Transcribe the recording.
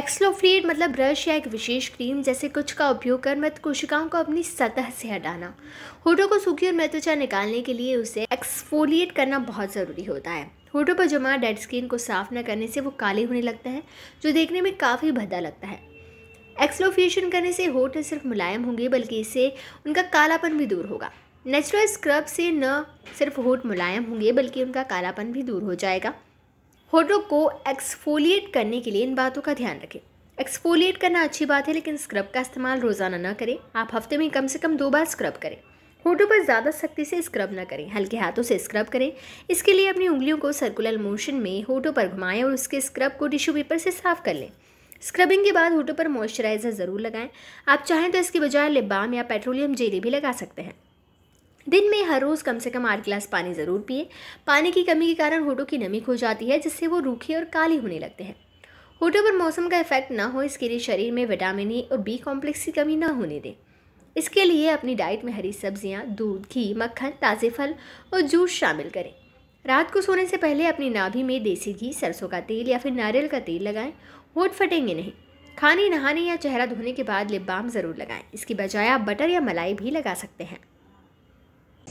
एक्सलोफ्रीड मतलब ब्रश या एक विशेष क्रीम जैसे कुछ का उपयोग कर मृत कोशिकाओं को अपनी सतह से हटाना होठों को सूखी और मृत्वचा निकालने के लिए उसे एक्सफोलिएट करना बहुत ज़रूरी होता है होठों पर जमा डेड स्किन को साफ न करने से वो काले होने लगता है जो देखने में काफ़ी भद्दा लगता है एक्सलोफिएशन करने से होठ सिर्फ मुलायम होंगे बल्कि इससे उनका कालापन भी दूर होगा नेचुरल स्क्रब से न सिर्फ होठ मुलायम होंगे बल्कि उनका कालापन भी दूर हो जाएगा होटो को एक्सफोलिएट करने के लिए इन बातों का ध्यान रखें एक्सफोलिएट करना अच्छी बात है लेकिन स्क्रब का इस्तेमाल रोज़ाना ना करें आप हफ्ते में कम से कम दो बार स्क्रब करें होटो पर ज़्यादा सख्ती से स्क्रब ना करें हल्के हाथों से स्क्रब करें इसके लिए अपनी उंगलियों को सर्कुलर मोशन में होटो पर घुमाएं और उसके स्क्रब को टिश्यू पेपर से साफ कर लें स्क्रबिंग के बाद होटो पर मॉइस्चराइज़र ज़रूर लगाएं आप चाहें तो इसके बजाय लिप बाम या पेट्रोलियम जेली भी लगा सकते हैं दिन में हर रोज़ कम से कम आठ गिलास पानी ज़रूर पिए पानी की कमी के कारण होठों की नमी खो जाती है जिससे वो रूखे और काले होने लगते हैं होठों पर मौसम का इफेक्ट ना हो इसके लिए शरीर में विटामिन ई और बी कॉम्प्लेक्स की कमी ना होने दें इसके लिए अपनी डाइट में हरी सब्जियां, दूध घी मक्खन ताज़े फल और जूस शामिल करें रात को सोने से पहले अपनी नाभि में देसी घी सरसों का तेल या फिर नारियल का तेल लगाएं होठ फटेंगे नहीं खाने नहाने या चेहरा धोने के बाद लिप बाम ज़रूर लगाएं इसकी बजाय आप बटर या मलाई भी लगा सकते हैं